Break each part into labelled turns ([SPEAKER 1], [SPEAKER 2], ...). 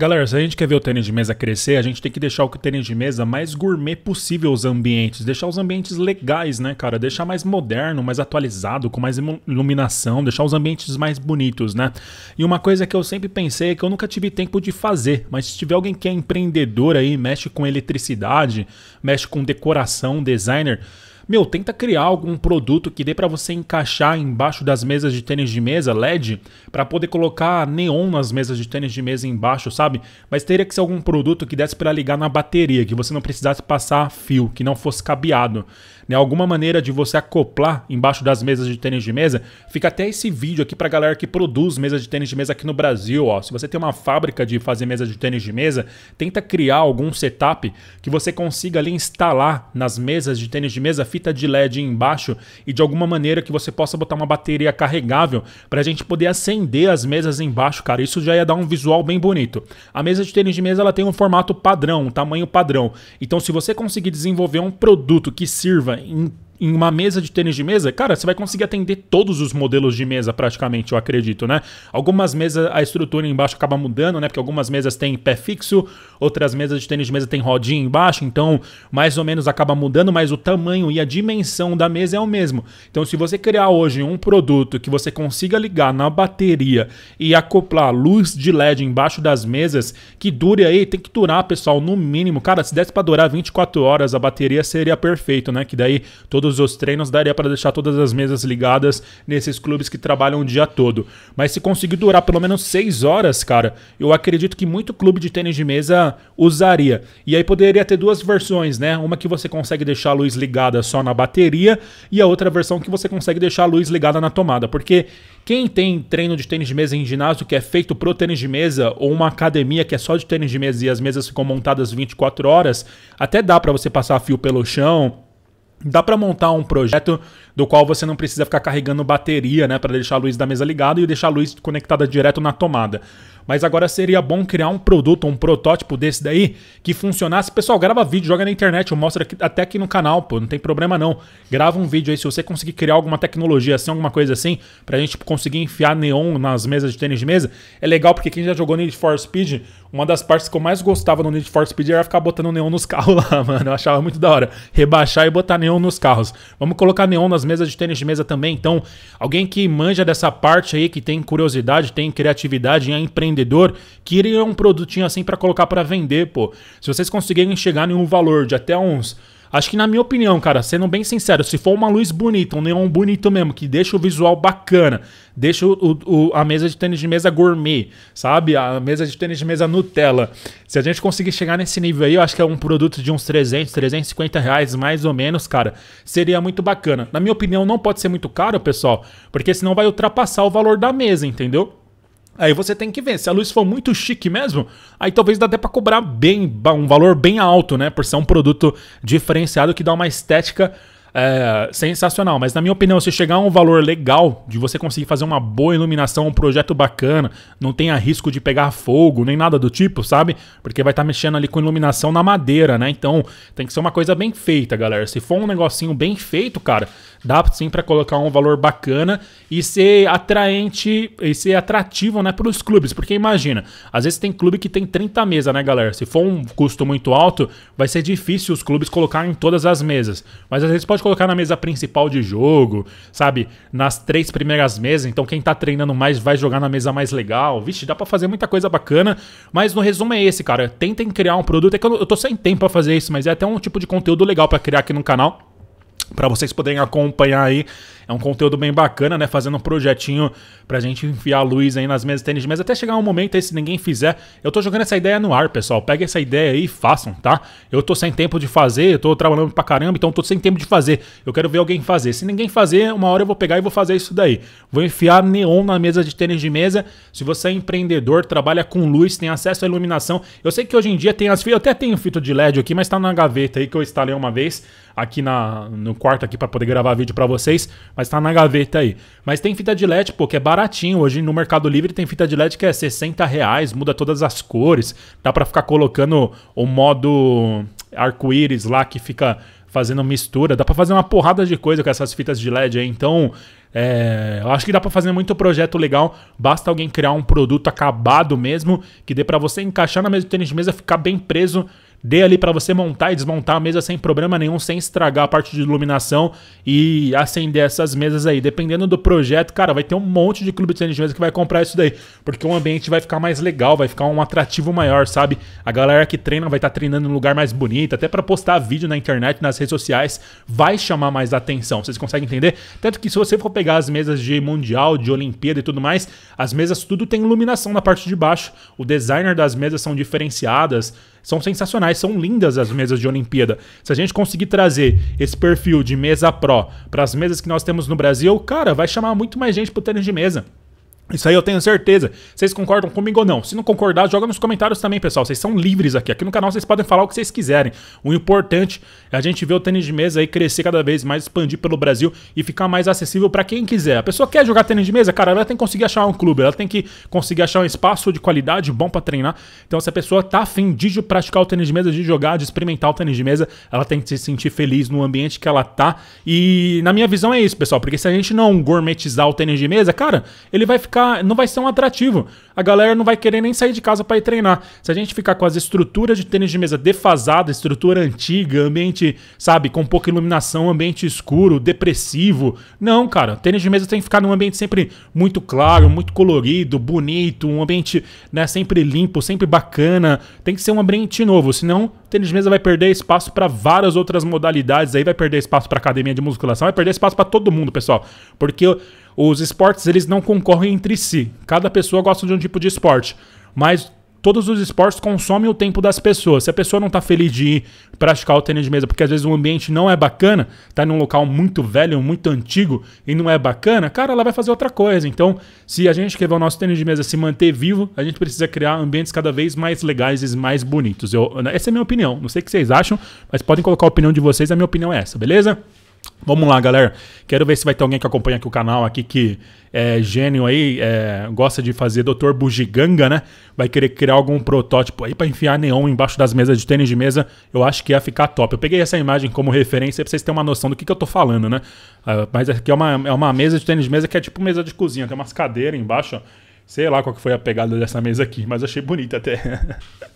[SPEAKER 1] Galera, se a gente quer ver o tênis de mesa crescer, a gente tem que deixar o tênis de mesa mais gourmet possível os ambientes, deixar os ambientes legais, né, cara? Deixar mais moderno, mais atualizado, com mais iluminação, deixar os ambientes mais bonitos, né? E uma coisa que eu sempre pensei, é que eu nunca tive tempo de fazer, mas se tiver alguém que é empreendedor aí, mexe com eletricidade, mexe com decoração, designer, meu, tenta criar algum produto que dê para você encaixar embaixo das mesas de tênis de mesa LED para poder colocar neon nas mesas de tênis de mesa embaixo, sabe? Mas teria que ser algum produto que desse para ligar na bateria, que você não precisasse passar fio, que não fosse cabeado né? Alguma maneira de você acoplar embaixo das mesas de tênis de mesa. Fica até esse vídeo aqui pra galera que produz mesas de tênis de mesa aqui no Brasil, ó. Se você tem uma fábrica de fazer mesa de tênis de mesa, tenta criar algum setup que você consiga ali instalar nas mesas de tênis de mesa fita de LED embaixo e de alguma maneira que você possa botar uma bateria carregável pra gente poder acender as mesas embaixo, cara. Isso já ia dar um visual bem bonito. A mesa de tênis de mesa ela tem um formato padrão, um tamanho padrão. Então se você conseguir desenvolver um produto que sirva em em uma mesa de tênis de mesa, cara, você vai conseguir atender todos os modelos de mesa praticamente, eu acredito, né? Algumas mesas, a estrutura embaixo acaba mudando, né? Porque algumas mesas têm pé fixo, outras mesas de tênis de mesa têm rodinha embaixo, então mais ou menos acaba mudando, mas o tamanho e a dimensão da mesa é o mesmo. Então, se você criar hoje um produto que você consiga ligar na bateria e acoplar luz de LED embaixo das mesas, que dure aí, tem que durar, pessoal, no mínimo. Cara, se desse para durar 24 horas a bateria seria perfeito, né? Que daí todo todos os treinos, daria para deixar todas as mesas ligadas nesses clubes que trabalham o dia todo. Mas se conseguir durar pelo menos 6 horas, cara, eu acredito que muito clube de tênis de mesa usaria. E aí poderia ter duas versões, né? Uma que você consegue deixar a luz ligada só na bateria e a outra versão que você consegue deixar a luz ligada na tomada, porque quem tem treino de tênis de mesa em ginásio que é feito pro tênis de mesa ou uma academia que é só de tênis de mesa e as mesas ficam montadas 24 horas, até dá para você passar fio pelo chão, Dá para montar um projeto do qual você não precisa ficar carregando bateria, né, para deixar a luz da mesa ligada e deixar a luz conectada direto na tomada. Mas agora seria bom criar um produto, um protótipo desse daí que funcionasse. Pessoal, grava vídeo, joga na internet, eu mostro aqui, até aqui no canal, pô, não tem problema não. Grava um vídeo aí se você conseguir criar alguma tecnologia assim, alguma coisa assim, pra gente conseguir enfiar neon nas mesas de tênis de mesa. É legal porque quem já jogou Need for Speed, uma das partes que eu mais gostava no Need for Speed era ficar botando neon nos carros lá, mano. Eu achava muito da hora. Rebaixar e botar neon nos carros. Vamos colocar neon nas mesas de tênis de mesa também. Então, alguém que manja dessa parte aí, que tem curiosidade, tem criatividade em empreender vendedor, queria um produtinho assim para colocar para vender, pô. Se vocês conseguirem chegar em um valor de até uns Acho que na minha opinião, cara, sendo bem sincero, se for uma luz bonita, um neon bonito mesmo, que deixa o visual bacana, deixa o, o, a mesa de tênis de mesa gourmet, sabe? A mesa de tênis de mesa Nutella. Se a gente conseguir chegar nesse nível aí, eu acho que é um produto de uns 300, 350 reais mais ou menos, cara, seria muito bacana. Na minha opinião, não pode ser muito caro, pessoal, porque senão vai ultrapassar o valor da mesa, entendeu? Aí você tem que ver. Se a luz for muito chique mesmo, aí talvez dá até para cobrar bem, um valor bem alto, né? Por ser um produto diferenciado que dá uma estética é sensacional. Mas na minha opinião, se chegar a um valor legal de você conseguir fazer uma boa iluminação, um projeto bacana, não tenha risco de pegar fogo, nem nada do tipo, sabe? Porque vai estar tá mexendo ali com iluminação na madeira, né? Então tem que ser uma coisa bem feita, galera. Se for um negocinho bem feito, cara, dá sim para colocar um valor bacana e ser atraente e ser atrativo, né, para os clubes. Porque imagina, às vezes tem clube que tem 30 mesas, né, galera? Se for um custo muito alto, vai ser difícil os clubes colocarem todas as mesas. Mas às vezes pode pode colocar na mesa principal de jogo, sabe? Nas três primeiras mesas. Então quem tá treinando mais vai jogar na mesa mais legal. Vixe, dá para fazer muita coisa bacana. Mas no resumo é esse, cara. Tentem criar um produto. É que eu, eu tô sem tempo pra fazer isso, mas é até um tipo de conteúdo legal para criar aqui no canal para vocês poderem acompanhar aí. É um conteúdo bem bacana, né? Fazendo um projetinho pra gente enfiar a luz aí nas mesas de tênis de mesa. Até chegar um momento aí, se ninguém fizer. Eu tô jogando essa ideia no ar, pessoal. Pegue essa ideia aí e façam, tá? Eu tô sem tempo de fazer, eu tô trabalhando pra caramba, então tô sem tempo de fazer. Eu quero ver alguém fazer. Se ninguém fazer, uma hora eu vou pegar e vou fazer isso daí. Vou enfiar neon na mesa de tênis de mesa. Se você é empreendedor, trabalha com luz, tem acesso à iluminação. Eu sei que hoje em dia tem as eu até tenho fita de LED aqui, mas tá na gaveta aí que eu instalei uma vez aqui na, no quarto aqui para poder gravar vídeo para vocês, mas tá na gaveta aí. Mas tem fita de LED, pô, que é baratinho. Hoje no Mercado Livre tem fita de LED que é 60 reais, muda todas as cores, dá para ficar colocando o modo arco-íris lá que fica fazendo mistura, dá para fazer uma porrada de coisa com essas fitas de LED aí. Então, é, eu acho que dá para fazer muito projeto legal. Basta alguém criar um produto acabado mesmo que dê para você encaixar na mesa do tênis de mesa, ficar bem preso dê ali para você montar e desmontar a mesa sem problema nenhum, sem estragar a parte de iluminação e acender essas mesas aí. Dependendo do projeto, cara, vai ter um monte de clube de tênis de mesa que vai comprar isso daí, porque o ambiente vai ficar mais legal, vai ficar um atrativo maior, sabe? A galera que treina vai estar tá treinando um lugar mais bonito, até para postar vídeo na internet, nas redes sociais, vai chamar mais atenção. Vocês conseguem entender? Tanto que se você for pegar as mesas de mundial, de Olimpíada e tudo mais, as mesas tudo tem iluminação na parte de baixo. O designer das mesas são diferenciadas são sensacionais, são lindas as mesas de Olimpíada. Se a gente conseguir trazer esse perfil de mesa pro para as mesas que nós temos no Brasil, cara, vai chamar muito mais gente pro tênis de mesa. Isso aí eu tenho certeza. Vocês concordam comigo ou não? Se não concordar, joga nos comentários também, pessoal. Vocês são livres aqui. Aqui no canal vocês podem falar o que vocês quiserem. O importante é a gente ver o tênis de mesa aí crescer cada vez mais, expandir pelo Brasil e ficar mais acessível para quem quiser. A pessoa quer jogar tênis de mesa, cara, ela tem que conseguir achar um clube, ela tem que conseguir achar um espaço de qualidade bom para treinar. Então, se a pessoa tá afim de praticar o tênis de mesa, de jogar, de experimentar o tênis de mesa, ela tem que se sentir feliz no ambiente que ela tá. E na minha visão é isso, pessoal, porque se a gente não gourmetizar o tênis de mesa, cara, ele vai ficar ficar, não vai ser um atrativo. A galera não vai querer nem sair de casa para ir treinar. Se a gente ficar com as estruturas de tênis de mesa defasada, estrutura antiga, ambiente, sabe, com pouca iluminação, ambiente escuro, depressivo. Não, cara, tênis de mesa tem que ficar num ambiente sempre muito claro, muito colorido, bonito, um ambiente, né, sempre limpo, sempre bacana. Tem que ser um ambiente novo, senão tênis de mesa vai perder espaço para várias outras modalidades aí, vai perder espaço para academia de musculação, vai perder espaço para todo mundo, pessoal. Porque os esportes eles não concorrem entre si. Cada pessoa gosta de um tipo de esporte, mas todos os esportes consomem o tempo das pessoas. Se a pessoa não está feliz de ir praticar o tênis de mesa, porque às vezes o ambiente não é bacana, tá em um local muito velho, muito antigo e não é bacana, cara, ela vai fazer outra coisa. Então, se a gente quer ver o nosso tênis de mesa se manter vivo, a gente precisa criar ambientes cada vez mais legais e mais bonitos. Eu, essa é a minha opinião. Não sei o que vocês acham, mas podem colocar a opinião de vocês. A minha opinião é essa, beleza? Vamos lá, galera. Quero ver se vai ter alguém que acompanha aqui o canal aqui que é gênio aí, é, gosta de fazer Dr. Bugiganga, né? Vai querer criar algum protótipo aí para enfiar neon embaixo das mesas de tênis de mesa. Eu acho que ia ficar top. Eu peguei essa imagem como referência para vocês terem uma noção do que, que eu tô falando, né? Uh, mas aqui é uma, é uma mesa de tênis de mesa que é tipo mesa de cozinha. Tem umas cadeiras embaixo, ó Sei lá qual que foi a pegada dessa mesa aqui, mas achei bonita até.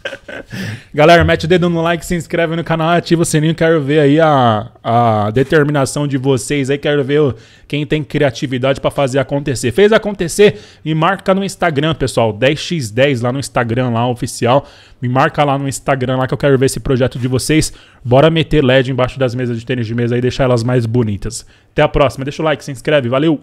[SPEAKER 1] Galera, mete o dedo no like, se inscreve no canal, ativa o sininho. Quero ver aí a, a determinação de vocês aí. Quero ver quem tem criatividade para fazer acontecer. Fez acontecer, me marca no Instagram, pessoal. 10x10 lá no Instagram, lá oficial. Me marca lá no Instagram, lá que eu quero ver esse projeto de vocês. Bora meter LED embaixo das mesas de tênis de mesa e deixar elas mais bonitas. Até a próxima. Deixa o like, se inscreve. Valeu!